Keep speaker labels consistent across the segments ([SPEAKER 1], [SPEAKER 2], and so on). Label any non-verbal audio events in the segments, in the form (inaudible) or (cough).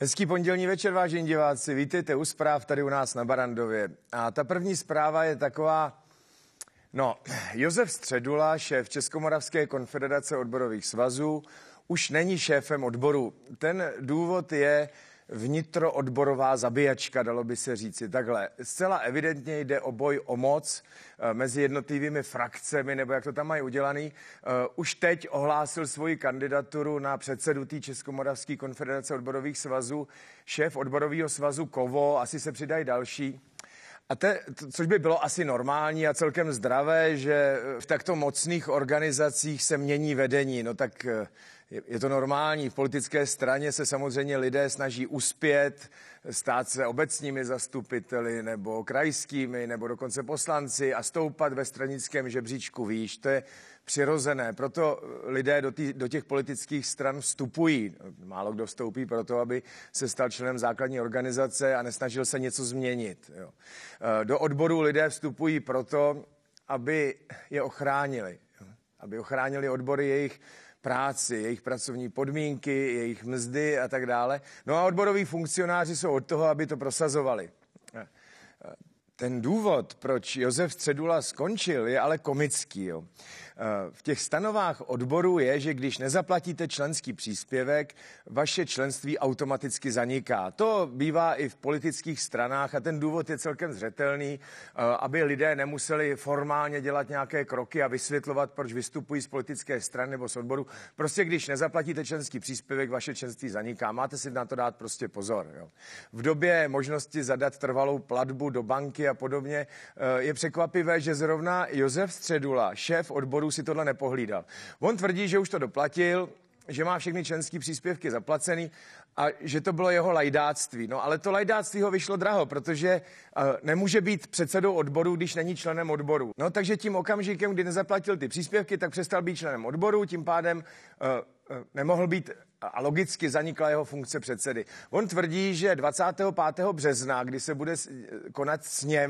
[SPEAKER 1] Hezký pondělní večer, vážení diváci. Vítejte u zpráv tady u nás na Barandově. A ta první zpráva je taková, no, Josef Středula, šéf Českomoravské konfederace odborových svazů, už není šéfem odboru. Ten důvod je, vnitroodborová zabijačka, dalo by se říci. Takhle, zcela evidentně jde o boj o moc eh, mezi jednotlivými frakcemi, nebo jak to tam mají udělaný. Eh, už teď ohlásil svoji kandidaturu na předsedu té Českomoravské konfederace odborových svazů šéf odborového svazu Kovo, asi se přidají další. A te, což by bylo asi normální a celkem zdravé, že v takto mocných organizacích se mění vedení. No tak eh, je to normální. V politické straně se samozřejmě lidé snaží uspět, stát se obecními zastupiteli nebo krajskými nebo dokonce poslanci a stoupat ve stranickém žebříčku výš. To je přirozené. Proto eh, lidé do, tý, do těch politických stran vstupují. Málo kdo vstoupí proto, aby se stal členem základní organizace a nesnažil se něco změnit. Jo. Eh, do odborů lidé vstupují proto, aby je ochránili. Aby ochránili odbory jejich práci, jejich pracovní podmínky, jejich mzdy a tak dále. No a odboroví funkcionáři jsou od toho, aby to prosazovali. Ten důvod, proč Josef Cedula skončil, je ale komický. Jo. Eh, v těch stanovách odboru je, že když nezaplatíte členský příspěvek, vaše členství automaticky zaniká. To bývá i v politických stranách a ten důvod je celkem zřetelný, eh, aby lidé nemuseli formálně dělat nějaké kroky a vysvětlovat, proč vystupují z politické strany nebo z odboru. Prostě když nezaplatíte členský příspěvek, vaše členství zaniká. Máte si na to dát prostě pozor. Jo. V době možnosti zadat trvalou platbu do banky a podobně. Eh, je překvapivé, že zrovna Josef Středula, šéf odboru, si tohle nepohlídal. On tvrdí, že už to doplatil, že má všechny členské příspěvky zaplacený a že to bylo jeho lajdáctví. No ale to lajdáctví ho vyšlo draho, protože uh, nemůže být předsedou odboru, když není členem odboru. No takže tím okamžikem, kdy nezaplatil ty příspěvky, tak přestal být členem odboru, tím pádem uh, uh, nemohl být a logicky zanikla jeho funkce předsedy. On tvrdí, že 25. března, kdy se bude e, konat s e,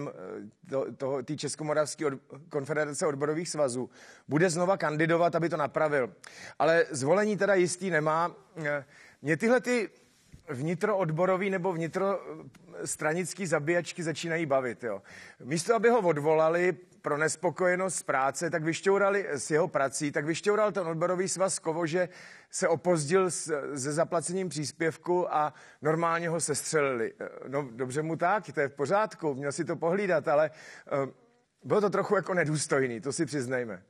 [SPEAKER 1] to, té Českomoravské od, konfederace odborových svazů, bude znova kandidovat, aby to napravil. Ale zvolení teda jistý nemá. E, mě tyhle ty vnitroodborový nebo vnitrostranický zabíjačky začínají bavit. Jo. Místo, aby ho odvolali, pro nespokojenost z práce, tak vyšťourali eh, s jeho prací, tak vyšťoural ten odborový svaz Kovo, že se opozdil se zaplacením příspěvku a normálně ho sestřelili. Eh, no dobře mu tak, to je v pořádku, měl si to pohlídat, ale eh, bylo to trochu jako nedůstojný, to si přiznejme.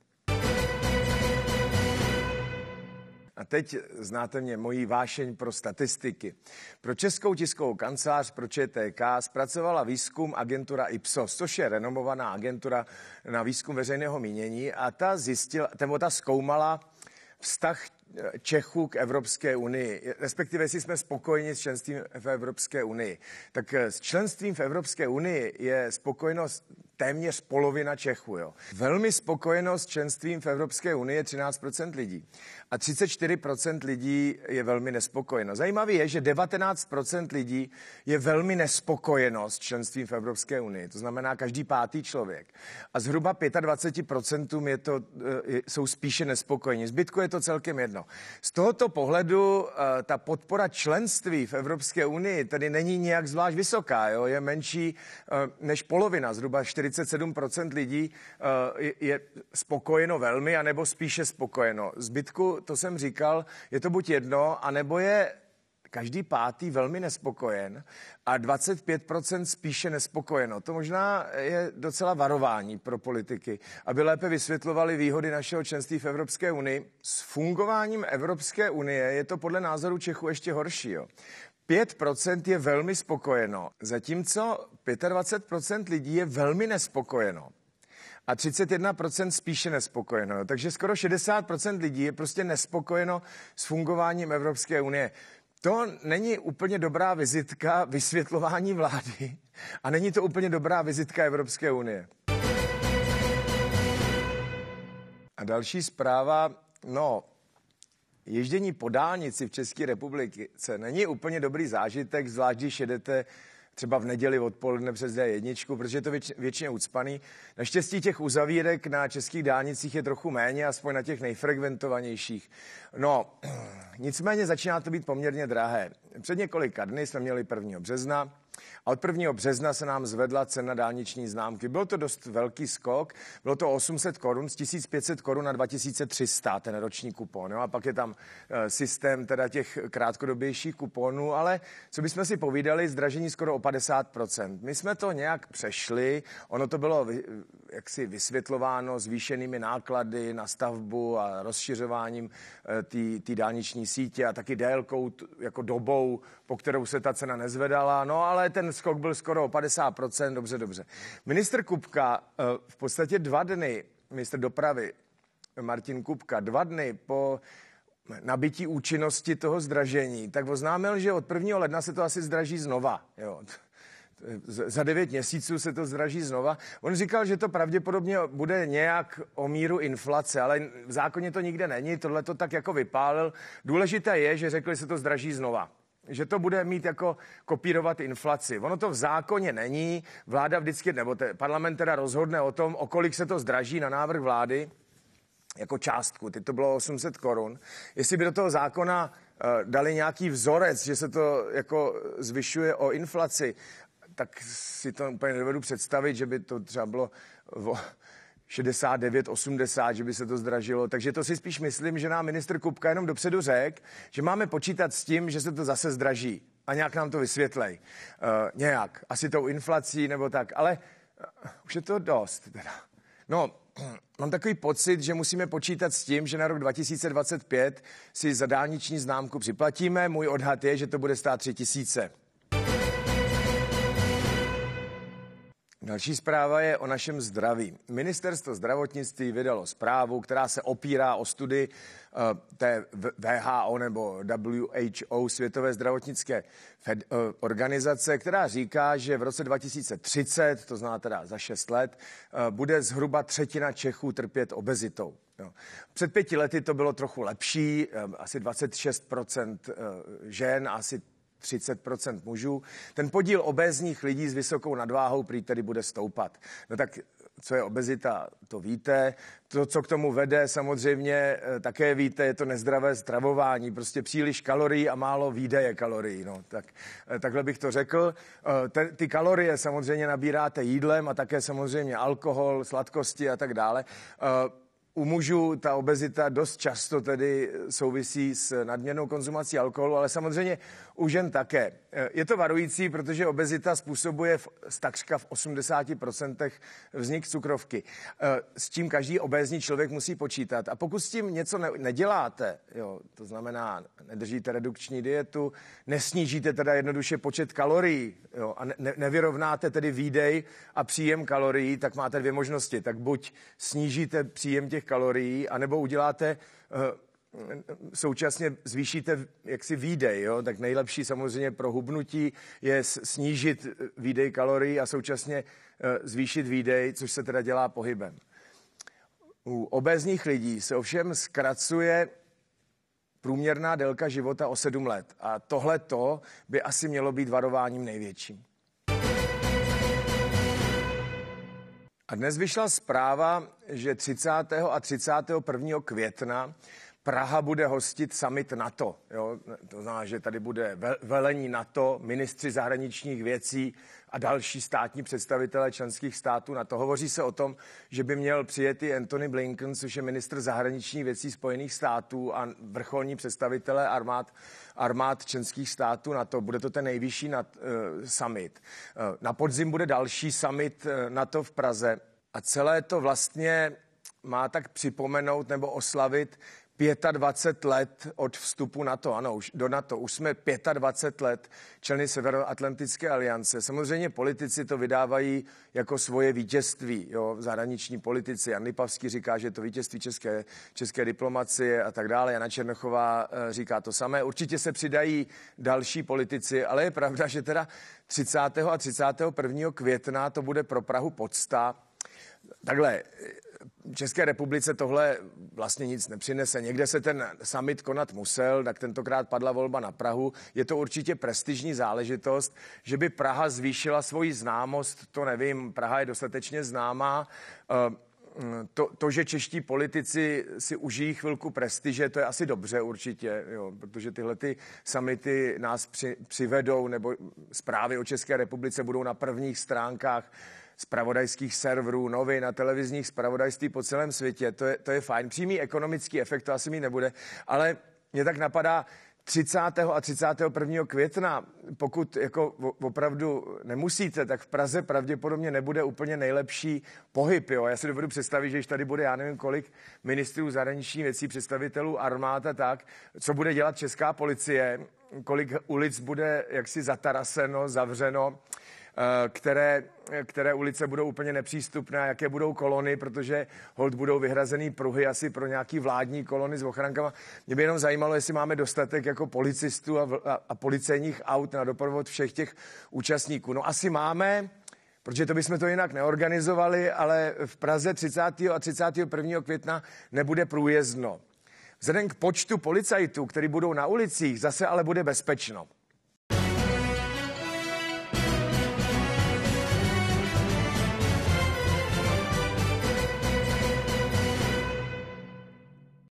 [SPEAKER 1] A teď znáte mě, mojí vášeň pro statistiky. Pro Českou tiskovou kancelář, pro ČTK, zpracovala výzkum agentura Ipsos, což je renomovaná agentura na výzkum veřejného mínění a ta zjistila, nebo ta zkoumala vztah Čechů k Evropské unii, respektive jestli jsme spokojeni s členstvím v Evropské unii. Tak eh, s členstvím v Evropské unii je spokojenost téměř polovina Čechů. Jo. Velmi spokojenost s členstvím v Evropské unii je 13% lidí a 34% lidí je velmi nespokojeno. Zajímavé je, že 19% lidí je velmi nespokojeno s členstvím v Evropské unii, to znamená každý pátý člověk. A zhruba 25% je to, eh, jsou spíše nespokojeni. Zbytku je to celkem jedno jedno. Z tohoto pohledu eh, ta podpora členství v Evropské unii tady není nijak zvlášť vysoká, jo? je menší eh, než polovina, zhruba 47% lidí eh, je spokojeno velmi, anebo spíše spokojeno. Zbytku, to jsem říkal, je to buď jedno, anebo je každý pátý velmi nespokojen a 25% spíše nespokojeno. No, to možná je docela varování pro politiky, aby lépe vysvětlovali výhody našeho členství v Evropské unii. S fungováním Evropské unie je to podle názoru Čechu ještě horší. Jo. 5% je velmi spokojeno, zatímco 25% lidí je velmi nespokojeno a 31% spíše nespokojeno. Takže skoro 60% lidí je prostě nespokojeno s fungováním Evropské unie to není úplně dobrá vizitka vysvětlování vlády a není to úplně dobrá vizitka Evropské unie. A další zpráva, no, ježdění po dálnici v České republice není úplně dobrý zážitek, zvlášť když jedete třeba v neděli odpoledne přes D1, protože je to věč, většině ucpaný. Naštěstí těch uzavírek na českých dálnicích je trochu méně, aspoň na těch nejfrekventovanějších. No, (clears throat) nicméně začíná to být poměrně drahé. Před několika dny jsme měli 1. března, a od 1. března se nám zvedla cena dálniční známky. Byl to dost velký skok, bylo to 800 korun, z 1500 korun na 2300 ten roční kupon. Jo? A pak je tam eh, systém teda těch krátkodobějších kuponů, ale co bychom si povídali, zdražení skoro o 50%. My jsme to nějak přešli, ono to bylo jaksi vysvětlováno zvýšenými náklady na stavbu a rozšiřováním eh, té dálniční sítě a taky délkou, jako dobou, po kterou se ta cena nezvedala. No ale ale ten skok byl skoro o 50%, dobře, dobře. Minister Kupka eh, v podstatě dva dny, minister dopravy Martin Kupka, dva dny po nabití účinnosti toho zdražení, tak oznámil, že od 1. ledna se to asi zdraží znova. Jo. Za devět měsíců se to zdraží znova. On říkal, že to pravděpodobně bude nějak o míru inflace, ale v zákoně to nikde není, tohle to tak jako vypálil. Důležité je, že řekli, že se to zdraží znova že to bude mít jako kopírovat inflaci. Ono to v zákoně není, vláda vždycky, nebo te, parlament teda rozhodne o tom, o kolik se to zdraží na návrh vlády, jako částku, teď to bylo 800 korun. Jestli by do toho zákona uh, dali nějaký vzorec, že se to jako zvyšuje o inflaci, tak si to úplně nedovedu představit, že by to třeba bylo 69, 80, že by se to zdražilo. Takže to si spíš myslím, že nám minister Kupka jenom dopředu řekl, že máme počítat s tím, že se to zase zdraží. A nějak nám to vysvětlej. Uh, nějak. Asi tou inflací nebo tak. Ale uh, už je to dost teda. No, (clears throat) mám takový pocit, že musíme počítat s tím, že na rok 2025 si za dálniční známku připlatíme. Můj odhad je, že to bude stát 3000. tisíce. Další zpráva je o našem zdraví. Ministerstvo zdravotnictví vydalo zprávu, která se opírá o studii eh, té VHO nebo WHO, Světové zdravotnické fed, eh, organizace, která říká, že v roce 2030, to zná teda za 6 let, eh, bude zhruba třetina Čechů trpět obezitou. No. Před pěti lety to bylo trochu lepší, asi 26% žen, asi 30 mužů. Ten podíl obézních lidí s vysokou nadváhou prý tedy bude stoupat. No tak co je obezita, to víte. To, co k tomu vede, samozřejmě eh, také víte, je to nezdravé stravování, prostě příliš kalorií a málo výdeje kalorií. No, tak, eh, takhle bych to řekl. Eh, te, ty kalorie samozřejmě nabíráte jídlem a také samozřejmě alkohol, sladkosti a tak dále u mužů ta obezita dost často tedy souvisí s nadměrnou konzumací alkoholu, ale samozřejmě u žen také. Je to varující, protože obezita způsobuje v, takřka v 80% vznik cukrovky, eh, s tím každý obézní člověk musí počítat. A pokud s tím něco ne, neděláte, jo, to znamená, nedržíte redukční dietu, nesnížíte teda jednoduše počet kalorií jo, a ne, nevyrovnáte tedy výdej a příjem kalorií, tak máte dvě možnosti. Tak buď snížíte příjem těch kalorií, anebo uděláte eh, současně zvýšíte jaksi výdej, jo? tak nejlepší samozřejmě pro hubnutí je snížit eh, výdej kalorií a současně eh, zvýšit výdej, což se teda dělá pohybem. U obezních lidí se ovšem zkracuje průměrná délka života o 7 let a tohle to by asi mělo být varováním největším. A dnes vyšla zpráva, že 30. a 31. května Praha bude hostit summit NATO. Jo? To znamená, že tady bude velení NATO, ministři zahraničních věcí a další státní představitelé členských států NATO. Hovoří se o tom, že by měl přijet i Anthony Blinken, což je ministr zahraničních věcí Spojených států a vrcholní představitelé armád, armád členských států NATO. Bude to ten nejvyšší nad, uh, summit. Uh, na podzim bude další summit eh, NATO v Praze. A celé to vlastně má tak připomenout nebo oslavit 25 let od vstupu na to, ano, už do NATO. Už jsme 25 let členy Severoatlantické aliance. Samozřejmě politici to vydávají jako svoje vítězství. Jo, zahraniční politici. Jan Lipavský říká, že je to vítězství české, české diplomacie a tak dále. Jana Černochová eh, říká to samé. Určitě se přidají další politici, ale je pravda, že teda 30. a 31. května to bude pro Prahu podsta. Takhle, České republice tohle vlastně nic nepřinese. Někde se ten summit konat musel, tak tentokrát padla volba na Prahu. Je to určitě prestižní záležitost, že by Praha zvýšila svoji známost, to nevím, Praha je dostatečně známá. Eh, to, to, že čeští politici si užijí chvilku prestiže, to je asi dobře určitě, jo, protože tyhle ty samity nás při, přivedou, nebo zprávy o České republice budou na prvních stránkách spravodajských serverů, novin a televizních spravodajství po celém světě. To je, to je fajn. Přímý ekonomický efekt to asi mi nebude, ale mě tak napadá, 30. a 31. května, pokud jako opravdu nemusíte, tak v Praze pravděpodobně nebude úplně nejlepší pohyb. Jo? Já si dovedu představit, že když tady bude, já nevím kolik, ministrů zahraničních věcí, představitelů armáda, tak, co bude dělat česká policie, kolik ulic bude jaksi zataraseno, zavřeno Eh, které, které ulice budou úplně nepřístupné, jaké budou kolony, protože hold budou vyhrazený pruhy asi pro nějaký vládní kolony s ochrankama. Mě by jenom zajímalo, jestli máme dostatek jako policistů a, a, a policejních aut na doprovod všech těch účastníků. No asi máme, protože to bychom to jinak neorganizovali, ale v Praze 30. a 31. května nebude průjezdno. Vzhledem k počtu policajtů, který budou na ulicích, zase ale bude bezpečno.